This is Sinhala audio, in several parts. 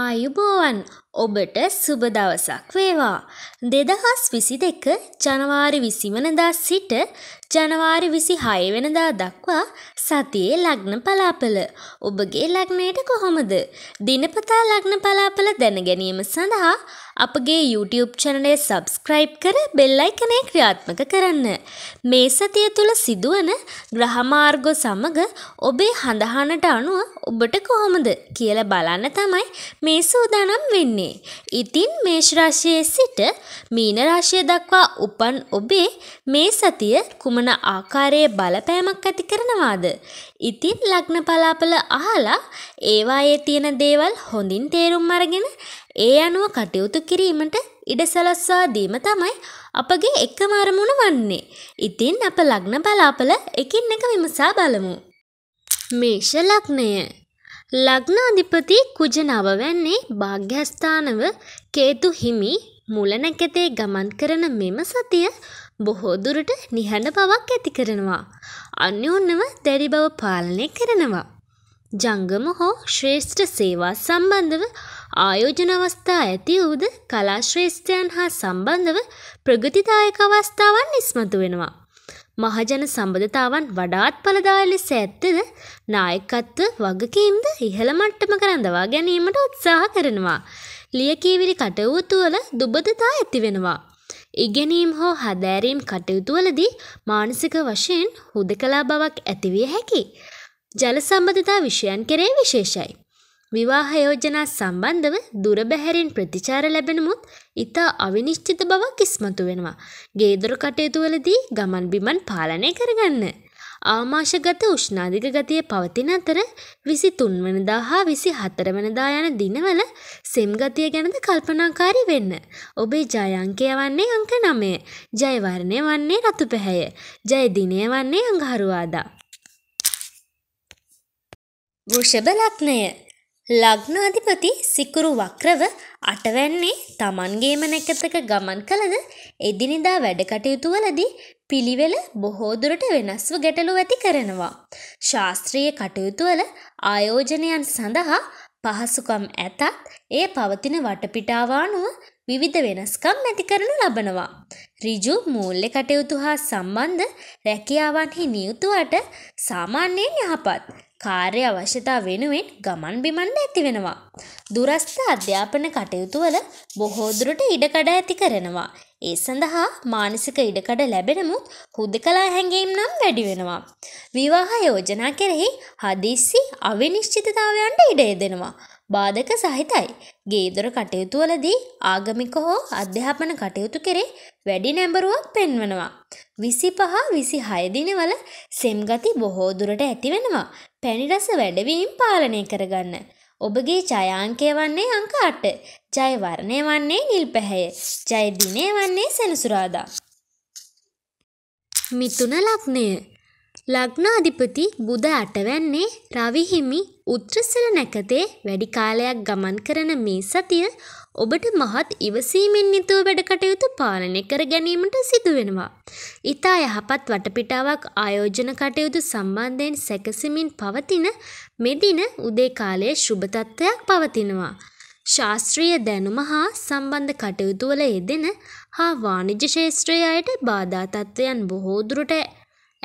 ආයුබෝවන් ඔබට සුබ දවසක් වේවා. දෙදහස් විසි දෙක ජනවාරි විසිවනදා සිට ජනවාරි විසි හයවෙනදා දක්වා සතියේ ලග්න පලාපල. ඔබගේ ලග්නයට කොහොමද. දිනපතා ලග්න පලාපල දැනගැනීම සඳහා අපගේ YouTube චනලය සබස්ක්‍රයිබ් කර බෙල්ලයිකනය ක්‍රියාත්මක කරන්න. මේ සතිය තුළ සිදුවන ග්‍රහමාර්ගො සමඟ ඔබේ හඳහානට අනුව ඔබට කොහොමද කියල බලන්න තමයි මේ සූදානම් වෙන්නේ. ඉතින් මේෂ රාශියේ සිට මීන රාශිය දක්වා උපන් ඔබේ මේ සතිය කුමන ආකාරයේ බලපෑමක් ඇති කරනවාද? ඉතින් ලග්න පලාපල අහලා ඒවායේ තියෙන දේවල් හොඳින් තේරුම් අරගෙන ඒ අනුව කටයුතු කිරීමට ඉඩ සලස්වා දීම තමයි අපගේ එකම අරමුණ වන්නේ. ඉතින් අප ලග්න බලාපල එකින් එක විමසා බලමු. මේෂ ලග්නය ලග්නාධිපති කුජනව වැන්නේ භාග්‍යස්ථානව කේතු හිමි මුලනැකතේ ගමන් කරන මෙම සතිය බොහෝ දුරට නිහඬ බවක් ඇති කරනවා. අන්‍යෝන්‍යව දැඩි බව පාලනය කරනවා. ජංගම හෝ ශ්‍රේෂ්ඨ සේවා සම්බන්ධව ආයෝජන අවස්ථා ඇති වූද කලා ශ්‍රේෂ්ඨයන් හා සම්බන්ධව ප්‍රගතිදායක අවස්ථාවන් ඉස්මතු වෙනවා. මහජන සම්බධතාවන් වඩාත් පලදාය ලෙස ඇත්තද නායකත්ව වගකීම්ද ඉහළ මට්ටමක රඳවා ගැනීමට උත්සාහ කරනවා. ලියකීවිලි කටයුතුවල දුබදතා ඇතිවෙනවා. ඉගැනීම් හෝ හදෑරීම් කටයුතුවලදී මානසික වශයෙන් හුදකලා බවක් ඇතිවිය හැකි. ජල සම්බධතා විෂයන් කෙරේ විශේෂයි. විවාහ යෝජනා සම්බන්ධව දුරබැහැරින් ප්‍රතිචාර ලැබෙනමුත් ඉතා අවිනිශ්චිත බවක් ඉස්මතු වෙනවා. ගේදොර කටයුතුවලදී ගමන් බිමන් පාලනය කරගන්න. ආමාශගත උෂ්නාධික ගතිය පවතින අතර විසි තුන්වනදා හා විසි හතරවනදා යන දිනවල සෙම්ගතිය ගැනද කල්පනාකාරි වෙන්න. ඔබේ ජයංකය වන්නේ අංක නමය. ජයවර්ණය වන්නේ රතු පැහැය. ජය දිනය වන්නේ අඟහරුවාදා. වෘෂභ ලක්නය ලග්නාධිපති සිකුරු වක්‍රව අටවැන්නේ තමන්ගේම නැකතක ගමන් කළද එදිනිදා වැඩකටයුතුවලදී පිළිවෙල බොහෝදුරට වෙනස්ව ගැටලු ඇති කරනවා. ශාස්ත්‍රීය කටයුතුවල ආයෝජනයන් සඳහා පහසුකම් ඇතත් එය පවතින වටපිටාවානුව විවිධ වෙනස්කම් ඇති කරනු ලබනවා. ඍජු මූල්‍ය කටයුතු හා සම්බන්ධ රැකියාවන්හි නියුතුවට සාමාන්‍යයෙන් යහපත් කාර්ය අවශ්‍යතා වෙනුවෙන් ගමන් බිමන්ද ඇති වෙනවා. දුරස්ථ අධ්‍යාපන කටයුතුවල බොහෝදුරට ඉඩකඩ ඇති කරනවා. ඒ සඳහා මානසික ඉඩකඩ ලැබෙනමුත් හුදකලා හැඟීම් නම් වැඩි වෙනවා. විවාහ යෝජනා කෙරෙහි හදිස්සි අවිනිශ්චිතතාවයන්ට ඉඩ දෙනවා. බාධක සහිතයි. ගේදොර කටයුතුවලදී ආගමික හෝ අධ්‍යාපන කටයුතු කෙරේ වැඩි නැඹරුවක් පෙන්වනවා. විසි පහ විසි හයදිනවල සෙම්ගති බොහෝදුරට ඇතිවෙනවා. පැණිරස වැඩවීම් පාලනය කරගන්න. ඔබගේ ජයාංකය වන්නේ අංක අට. ජයවර්ණය වන්නේ නිල් පැහැය. ජයදිනය වන්නේ සෙනසුරාදා. මිතුන ලක්නය ලග්නාධිපති බුධ අටවැන්නේ රවිහිමි උත්‍රසල නැකතේ වැඩි කාලයක් ගමන් කරන මේ සතිය ඔබට මහත් ඉවසීමෙන් නිතුව වැඩකටයුතු පාලනය කර ගැනීමට සිදුවෙනවා. ඉතා යහපත් වටපිටාවක් ආයෝජන කටයුතු සම්බන්ධයෙන් සැකසිමින් පවතින මෙදින උදේ කාලයේ ශුභතත්ත්වයක් පවතිනවා. ශාස්ත්‍රීය දැනුම හා සම්බන්ධ කටයුතුවල යෙදෙන හා වාණිජ ශේෂත්‍රයේ අයට බාධා තත්ත්වයන් බොහෝ දුරට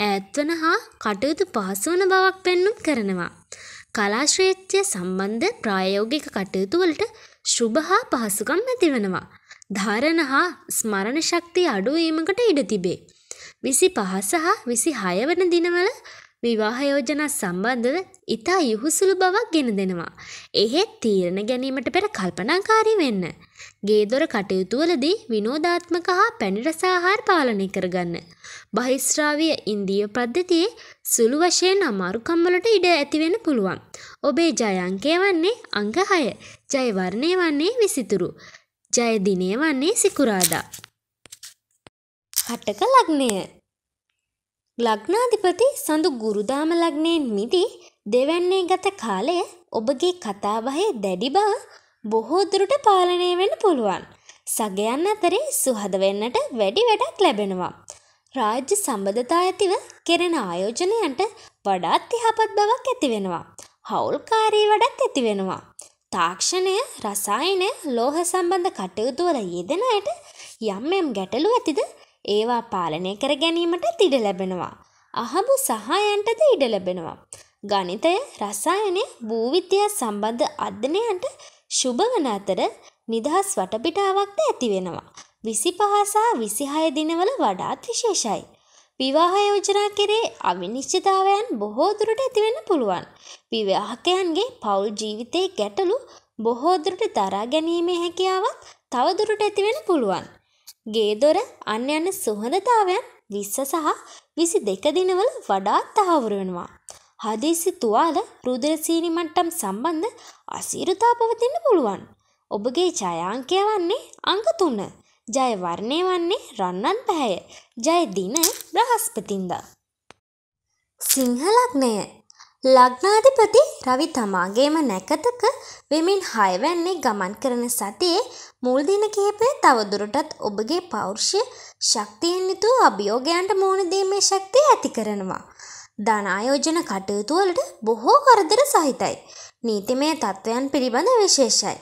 ඈත්වන හා කටයුතු පහසු වන බවක් පෙන්නුම් කරනවා. කලා ක්ෂේත්‍රය සම්බන්ධ ප්‍රායෝගික කටයුතු වලට ශුභ හා පහසුකම් ඇතිවනවා. ධාරණ හා ස්මරණ ශක්තිය අඩු වීමකට ඉඩ තිබේ. විසි පහස හා විසි හයවන දිනවල විවාහ යෝජනා සම්බන්ධව ඉතා යුහුසුළු බවක් ගෙන දෙනවා. එහෙත් තීරණ ගැනීමට පෙර කල්පනාකාරී වෙන්න. ගේදොර කටයුතුවලදී විනෝධාත්මක හා පැණිරසාහාර පාලනය කරගන්න. බහිස්්‍රාවිය ඉන්දිය පද්ධතියේ සුළු වශයෙන් අමාරුකම්වලට ඉඩ ඇතිවෙන පුළුවන්. ඔබේ ජයංකය වන්නේ අංගහය ජයවර්ණය වන්නේ විසිතුරු. ජයදිනය වන්නේ සිකුරාදා. කටක ලග්නය ලග්නාධිපති සඳු ගුරුදාම ලග්නයෙන් මිදී දෙවැන්නේ ගත කාලය ඔබගේ කතාබහේ දැඩි බව බොහෝ දුරට පාලනය වෙන්න පුළුවන්. සගයන් අතරේ සුහද වෙන්නට වැඩි වැඩක් ලැබෙනවා. රාජ්‍ය සම්බඳතා ඇතිව කෙරෙන ආයෝජනයන්ට වඩාත් යහපත් බවක් ඇති වෙනවා. හවුල්කාරී වැඩක් ඇති වෙනවා. තාක්ෂණය, රසායනය, ලෝහ සම්බන්ධ කටයුතු වල යෙදෙන අයට යම් යම් ගැටලු ඇතිද ඒවා පාලනය කර ගැනීමට ඉඩ ලැබෙනවා. අහඹු සහායන්ටද ඉඩ ලැබෙනවා. ගණිතය, රසායනය, භූවිද්‍යා සම්බන්ධ අධ්‍යනයන්ට ශුභ වන අතර නිදහස් වටපිටාවක්ද ඇති වෙනවා. 25 සහ 26 දිනවල වඩාත් විශේෂයි. විවාහ යෝජනා කෙරේ අවිනිශ්චිතතාවයන් බොහෝ දුරට ඇති වෙන්න පුළුවන්. විවාහකයන්ගේ පෞල් ජීවිතයේ ගැටලු බොහෝ දුරට දරා ගැනීමේ හැකියාවත් තව දුරට ඇති වෙන්න පුළුවන්. ගේ දොර අන්‍යයන් සුහඳතාවයන් 20 සහ 22 දිනවල වඩාත් තහවුරු වෙනවා. හදිසි තුවාල රුධිරසීනි මට්ටම් සම්බන්ධ අසීරුතා පවතින්න පුළුවන්. ඔබගේ ජයාංකය වන්නේ අංක තුන. ජය වර්ණය වන්නේ රන්නන් පැහැය. ජය දින බ්‍රහස්පතින්දා. සිංහලක්නය ලග්නාධිපති රවි තමාගේම නැකතක වෙමින් හයවැන්නේ ගමන් කරන සතියේ මුල් දින කිහිපය තවදුරටත් ඔබගේ පෞර්ෂය ශක්තියෙන් යුතු අභියෝගයන්ට මුහුණ දීමේ ශක්තිය ඇති කරනවා. ධනායෝජන කටයුතුවලට බොහෝ කරදර සහිතයි. නීතිමය තත්ත්වයන් පිළිබඳ විශේෂයි.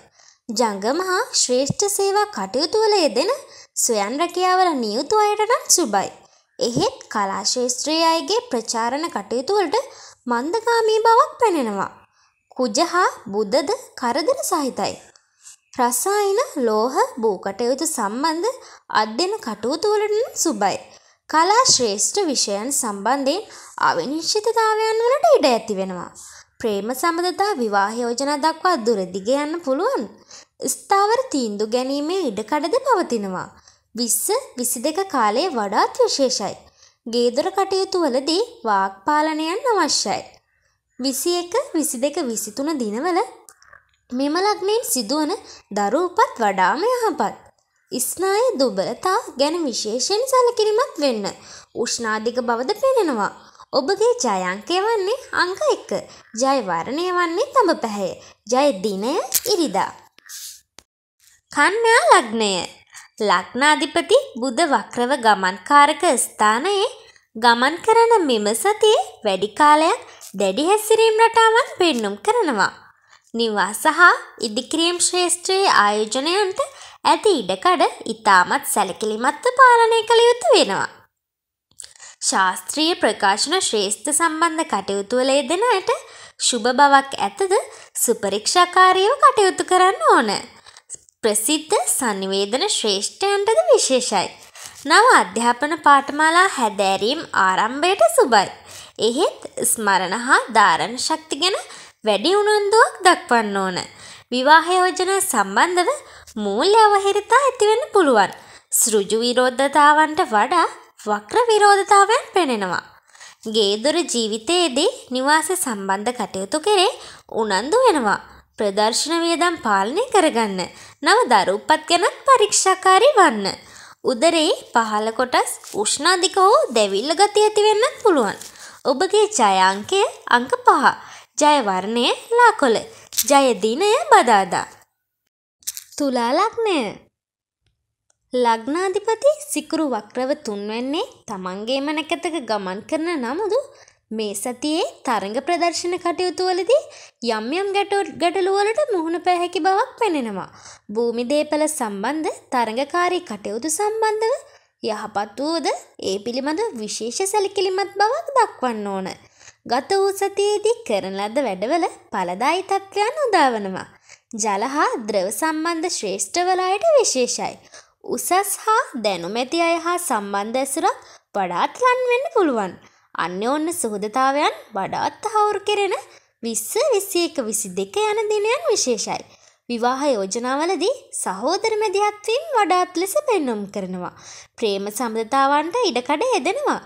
ජංගම හා ශ්‍රේෂ්ඨ සේවා කටයුතුවල යෙදෙන ස්වයන් රැකියාවල නියුතු අයටටත් සුබයි. එහෙත් කලාශේෂත්‍රී අයගේ ප්‍රචාරණ කටයුතුවලට මන්දගාමී බවක් පැනෙනවා. කුජ හා බුද්ධද කරදර සහිතයි. රසායන ලෝහ භූකටයුතු සම්බන්ධ අධ්‍යන කටයුතුවලට සුබයි. කලා ශ්‍රේෂ්ඨ විෂයන් සම්බන්ධයෙන් අවිනිශ්චිතතාවයන් වලට ඉඩ ඇති වෙනවා. ප්‍රේම සම්බන්ධතා විවාහ යෝජනා දක්වා දුරදිග යන්න පුළුවන්. ස්ථාවර තීන්දු ගැනීමේ ඉඩකඩද පවතිනවා. 20 22 කාලයේ වඩාත් විශේෂයි. ගේදොර කටයුතු වලදී වාක් පාලනයන් අවශ්‍යයි. 21 22 23 දිනවල මෙම ලග්නයෙන් සිදුවන දරු උපත් වඩාම යහපත්. ස්නාය දුබලතා ගැන විශේෂෙන් සැලකිරිමත් වෙන්න. උෂ්ණාධික බවද පෙනෙනවා. ඔබගේ ජයංකය වන්නේ අංක එක. ජයවරණය වන්නේ තඹ පැහැය. ජය දිනය ඉරිදා. කන්‍යා ලග්නය. ලග්නාධිපති බුධ වක්‍රව ගමන්කාරක ස්ථානයේ ගමන් කරන මෙම සතියේ වැඩි කාලයක් දැඩි හැසිරීම් රටාවන් පෙන්නුම් කරනවා. නිවාස හා ඉදිකිරීම් ශ්‍රේෂ්ත්‍රයේ ආයෝජනයන්ට ඇති ඉඩකඩ ඉතාමත් සැලකිලිමත්ව පාලනය කළ යුතු වෙනවා. ශාස්ත්‍රීය ප්‍රකාශන ශ්‍රේෂ්ඨ සම්බන්ධ කටයුතුවල යෙදෙනයට ශුභ බවක් ඇතද සුපරීක්ෂාකාරීව කටයුතු කරන්න ඕන. ප්‍රසිද්ධ සංවේදන ශ්‍රේෂ්ඨයන්ටද විශේෂයි. නව අධ්‍යාපන පාඨමාලා හැදෑරීම් ආරම්භයට සුබයි. එහෙත් ස්මරණ හා ධාරණ ශක්ති ගැන වැඩි උනන්දුවක් දක්වන්න ඕන. විවාහ යෝජනා සම්බන්ධව මූල්‍ය අවහිරතා ඇතිවෙන්න පුළුවන්. සෘජු විරෝධතාවන්ට වඩා වක්‍ර විරෝධතාවයන් පෙනෙනවා. ගේදොර ජීවිතයේදී නිවාස සම්බන්ධ කටයුතු කෙරේ උනන්දු වෙනවා. ප්‍රදර්ශන වියදම් පාලනය කරගන්න. නව දරුප්පත් ගැනත් පරීක්ෂාකාරී වන්න. උදරේ පහළ කොටස් උෂ්ණ අධික වූ දැවිල්ල ගති ඇතිවෙන්නත් පුළුවන්. ඔබගේ ජයාංකය අංක පහ. ජයවර්ණය ලාකොල ජයදිනය බදාදා. තුලා ලක්නය ලග්නාධිපති සිකුරු වක්‍රව තුන්වැන්නේ තමන්ගේම නැකතක ගමන් කරන නමුදු මේ සතියේ තරඟ ප්‍රදර්ශන කටයුතුවලදී යම් යම් ගැටලුවලට මුහුණ පැහැකි බවක් පෙනෙනවා. භූමි දේපල සම්බන්ධ තරඟකාරී කටයුතු සම්බන්ධව යහපත් වූද ඒ පිළිබඳ විශේෂ සැලකිලිමත් බවක් දක්වන්න ඕන. ගත වූ සතියේදී කරන ලද වැඩවල පලදායි තත්ත්වයන් උදාවනවා. ජල හා ද්‍රව සම්බන්ධ ශ්‍රේෂ්ඨවලායට විශේෂයි. උසස් හා දැනුමැති අය හා සම්බන්ධ ඇසුරක් වඩාත් ලන්වෙන්න පුළුවන්. අන්‍යෝන්න සුහදතාවයන් වඩාත් තහවුරු කෙරෙන විස්ස විසියක විසි දෙක යන දිනයන් විශේෂයි. විවාහ යෝජනාවලදී සහෝදර මැදිහත්වීම් වඩාත් ලෙස පෙන්නුම් කරනවා. ප්‍රේම සම්බධතාවන්ට ඉඩකඩ යෙදෙනවා.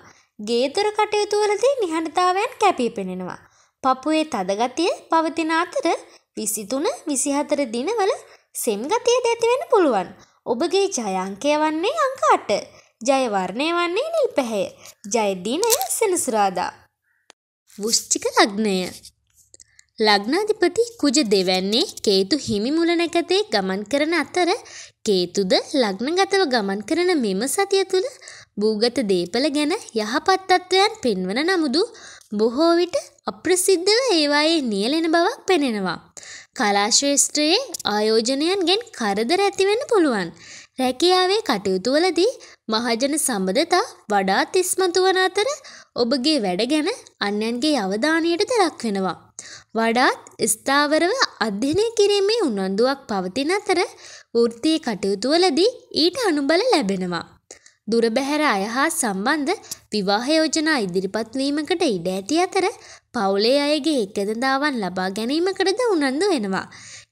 ගේදොර කටයුතු වලදී නිහඬතාවයන් කැපී පෙනෙනවා. පපුවේ තදගතිය පවතින අතර 23 24 දිනවල සෙම් ගතියද ඇති වෙන්න පුළුවන්. ඔබගේ ජය අංකය වන්නේ අංක 8. ජය වර්ණය වන්නේ නිල් පැහැය. ජය දිනය සෙනසුරාදා. වෘශ්චික ලග්නය ලග්නාධිපති කුජ දෙවැන්නේ කේතු හිමි මුල නැකතේ ගමන් කරන අතර කේතුද ලග්නගතව ගමන් කරන මෙම සතිය තුළ භූගත දේපල ගැන යහපත්තත්වයන් පෙන්වන නමුදු බොහෝ විට අප්‍රසිද්ධව ඒවායේ නියලෙන බවක් පෙනෙනවා. කලාශේෂ්ත්‍රයේ ආයෝජනයන් ගෙන් කරදර ඇතිවෙන්න පුළුවන්. රැකියාවේ කටයුතුවලදී මහජන සම්බධතා වඩාත් ඉස්මතු වන අතර ඔබගේ වැඩ ගැන අන්‍යන්ගේ අවධානයට දරක් වෙනවා. වඩාත් ස්ථාවරව අධ්‍යයනය කිරීමේ උනන්දුවක් පවතින අතර වෘත්තීය කටයුතුවලදී ඊට අනුබල ලැබෙනවා. දුර බැහැර අය හා සම්බන්ධ විවාහ යෝජනා ඉදිරිපත් වීමකට ඉඩ ඇති අතර පවුලේ අයගේ එකදදාවන් ලබා ගැනීමකටද උනන්දු වෙනවා.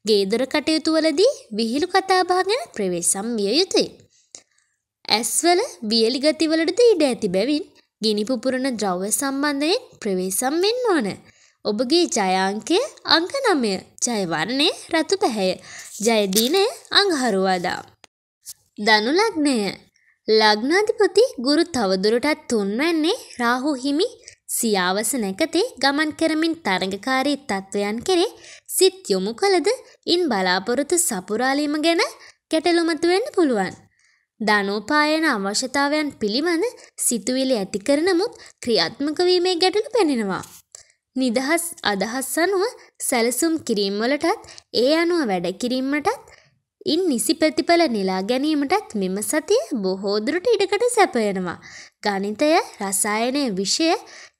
ගේදොර කටයුතුවලදී විහිළු කතාබහ ගැන ප්‍රවේශම් විය යුතුයි. ඇස්වල වියලි ගතිවලටද ඉඩ ඇති බැවින් ගිනි පුපුරන ද්‍රව්‍ය සම්බන්ධයෙන් ප්‍රවේශම් වෙන්න ඕන. ඔබගේ ජයාංකය අංක නමය ජයවන්නේ රතු පැහැය ජයදීනය අංහරුවාදා. දනු ලග්නය ලග්නාධිපති ගුරු තවදුරටත් තුන්වැන්නේ රාහු හිමි සියාවස නැකතේ ගමන් කරමින් තරඟකාරී තත්ත්වයන් කෙරේ සිත් යොමු කළද ඉන් බලාපොරොතු සපුරාලීම ගැන ගැටලුමතුවෙන්න පුළුවන්. ධනෝපායන අවශ්‍යතාවයන් පිළිබඳ සිතුවිලි ඇති කරනමුත් ක්‍රියාත්මක වීමේ ගැටලු පැනෙනවා. නිදහස් අදහස් අනුව සැලසුම් කිරීම්වලටත් ඒ අනුව වැඩ කිරීමටත් ඉන් නිසි ප්‍රතිඵල නෙලා ගැනීමටත් මෙම සතිය බොහෝදුරට ඉඩකට සැපයනවා. ගණිතය රසායනය විෂය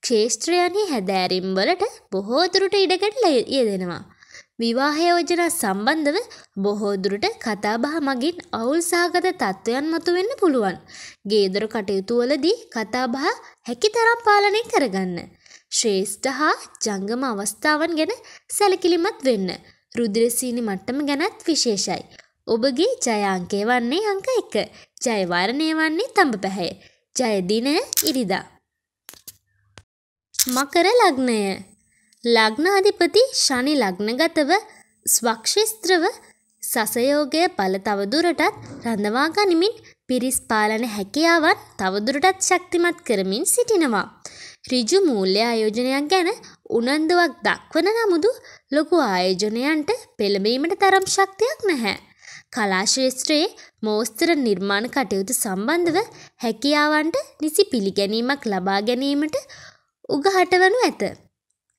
ක්ෂේෂත්‍රයන්හි හැදෑරීම්වලට බොහෝදුරට ඉඩකට යෙදෙනවා. විවාහයෝජනා සම්බන්ධව බොහෝදුරට කතාබහ මගින් අවුල් සහගත තත්ත්වයන් මතුවෙන්න පුළුවන්. ගේදොර කටයුතුවලදී කතාබහ හැකි තරම් පාලනය කරගන්න. ශ්‍රේෂ්ඨ හා ජංගම අවස්ථාවන් ගැන සැලකිලිමත් වෙන්න. රුදිරසීනි මට්ටම ගැනත් විශේෂයි. ඔබගේ ජයාංකය වන්නේ අංක එක. ජයවරණය වන්නේ තඹ පැහැය. ජයදිනය ඉරිදා. මකර ලග්නය ලග්නාධිපති ශනි ලග්නගතව ස්වක්ෂිස්ත්‍රව සසයෝගය බල තවදුරටත් රඳවා ගනිමින් පිරිස් පාලන හැකියාවන් තවදුරටත් ශක්තිමත් කරමින් සිටිනවා. ඍජු මූල්‍ය ආයෝජනයක් ගැන උනන්දුවක් දක්වන නමුදු ලොකු ආයෝජනයන්ට පෙළඹීමට තරම් ශක්තියක් නැහැ. කලා ශේත්‍රයේ මෝස්තර නිර්මාණ කටයුතු සම්බන්ධව හැකියාවන්ට නිසි පිළිගැනීමක් ලබා ගැනීමට උගහටවනු ඇත.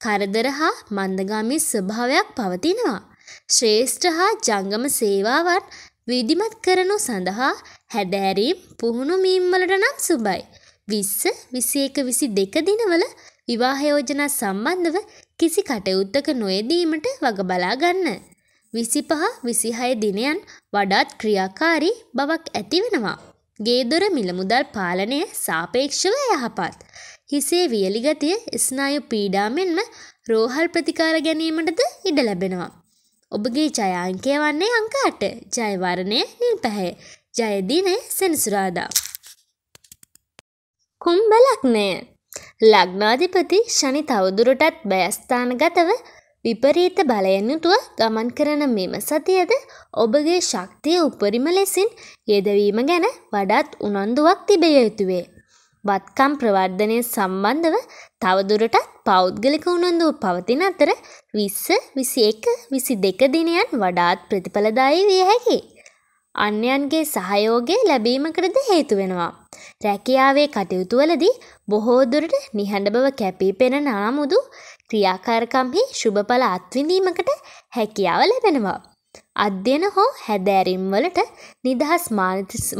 කරදර හා මන්දගාමී ස්වභාවයක් පවතිනවා. ශ්‍රේෂ්ඨ හා ජංගම සේවාවන් විධිමත් කරනු සඳහා හැදෑරීම් පුහුණු මීම්වලට නම් සුබයි. විස්ස විසියක විසි දෙක දිනවල විවාහයෝජනා සම්බන්ධව කිසි කටයුත්තක නොයදීමට වග බලා ගන්න. විසිපහ විසිහය දිනයන් වඩාත් ක්‍රියාකාරී බවක් ඇතිවෙනවා. ගේදොර මිලමුදල් පාලනය සාපේක්ෂව යහපත්. හිසේ වියලිගතිය ස්නායු පීඩාමෙන්ම රෝහල් ප්‍රතිකාර ගැනීමටද ඉඩ ලැබෙනවා. ඔබගේ ජයංකය වන්නේ අංකාට ජයවරණය නිල් පැහැ. ජයදිනය සෙනසුරාදා. කුම්භ ලග්නය. ලග්නාධිපති ශනි තවදුරටත් බයස්ථානගතව විපරීත බලයෙන් යුතුව ගමන් කරන මෙම සතියද ඔබගේ ශක්තිය උපරිම ලෙසින් යෙදවීම ගැන වඩාත් උනන්දුවක් තිබිය යුතුවේ. වත්කම් ප්‍රවර්ධනය සම්බන්ධව තවදුරටත් පෞද්ගලික උනන්දුව පවතින අතර විස්ස විසි එක විසි දෙක දිනයන් වඩාත් ප්‍රතිඵලදායි විය හැකි. අන්‍යයන්ගේ සහයෝගය ලැබීමකටද හේතු වෙනවා. රැකියාවේ කටයුතුවලදී බොහෝදුරට නිහඬබව කැපී පෙන නාමුදු ක්‍රියාකාරකම්හි ශුභඵල අත්විඳීමකට හැකියාව ලැබෙනවා. අධ්‍යන හෝ හැදෑරීම් වලට නිදහස්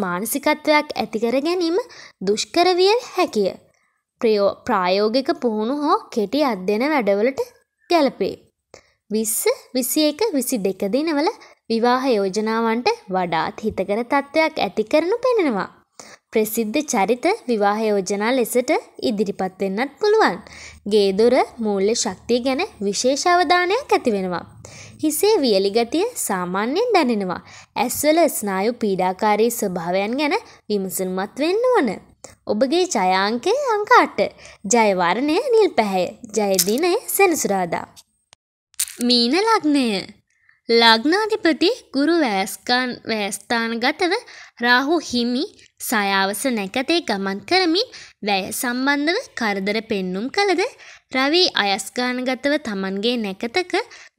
මානසිකත්වයක් ඇතිකර ගැනීම දුෂ්කරවිය හැකිය. ප්‍රයෝ ප්‍රායෝගික පුහුණු හෝ කෙටි අධ්‍යන වැඩවලට ගැලපේ. විස්ස විසි එක විසි දෙක දිනවල විවාහ යෝජනාවන්ට වඩාත් හිතකර තත්ත්වයක් ඇති කරනු පෙනෙනවා. ප්‍රසිද්ධ චරිත විවාහ යෝජනා ලෙසට ඉදිරිපත් වෙන්නත් පුළුවන්. ගේදොර මූල්‍ය ශක්තිය ගැන විශේෂ අවධානයක් ඇති වෙනවා. හිසේ වියලි ගතිය සාමාන්‍යයෙන් දැනෙනවා. ඇස්වල ස්නායු පීඩාකාරී ස්වභාවයන් ගැන විමසුම්මත් වෙන්න ඕන. ඔබගේ ජයාංකය අංක 8. ජය වර්ණය නිල් පැහැය. ජය දිනය සෙනසුරාදා. මීන ලග්නය ලග්නාධිපති ගුරු වෑස්කාන් වෑස්ථානගතව රාහු හිමි සයාවස නැකතේ ගමන් කරමින් වැය සම්බන්ධව කරදර පෙන්නුම් කළද රවී අයස්ගානගතව තමන්ගේ නැකතක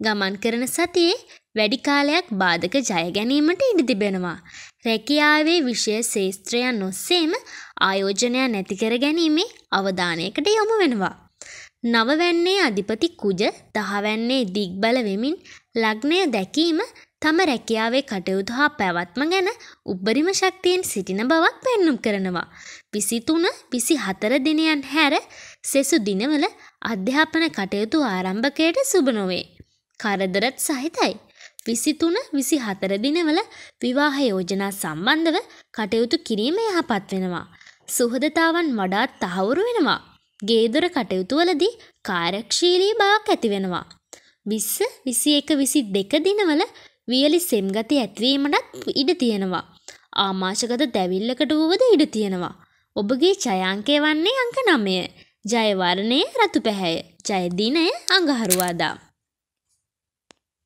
ගමන් කරන සතියේ වැඩි කාලයක් බාධක ජය ගැනීමට ඉඩ තිබෙනවා. රැකියාවේ විෂය ශේස්ත්‍රයන් ඔස්සේම ආයෝජනය නැතිකර ගැනීමේ අවධානයකට යොමු වෙනවා. නවවැන්නේ අධිපති කුජ දහවැන්නේ දිග්බල වෙමින් ලග්නය දැකීම තම රැකියාවේ කටයුතු හා පැවත්ම ගැන උබ්බරිම ශක්තියෙන් සිටින බවක් පෙන්නුම් කරනවා. විසිතුන විසි හතර දිනයන් හැර සෙසු දිනවල අධ්‍යාපන කටයුතු ආරම්භකයට සුබ නොවේ. කරදරත් සහිතයි. විසිතුන විසි හතර දිනවල විවාහ යෝජනා සම්බන්ධව කටයුතු කිරීම යහපත් වෙනවා. සුහදතාවන් වඩාත් තහවුරු වෙනවා. ගේදොර කටයුතුවලදී කාරක්ෂීලී බවක් ඇතිවෙනවා. විස්ස විසි එක විසි දෙක දිනවල වියලි සෙම්ගති ඇත්වීමටත් ඉඩ තියෙනවා. ආමාශකත දැවිල්ලකට වුවද ඉඩ තියෙනවා. ඔබගේ ජයංකය වන්නේ අංක නමය. ජයවරණය රතු පැහැය. ජයදිනය අඟහරුවාදා.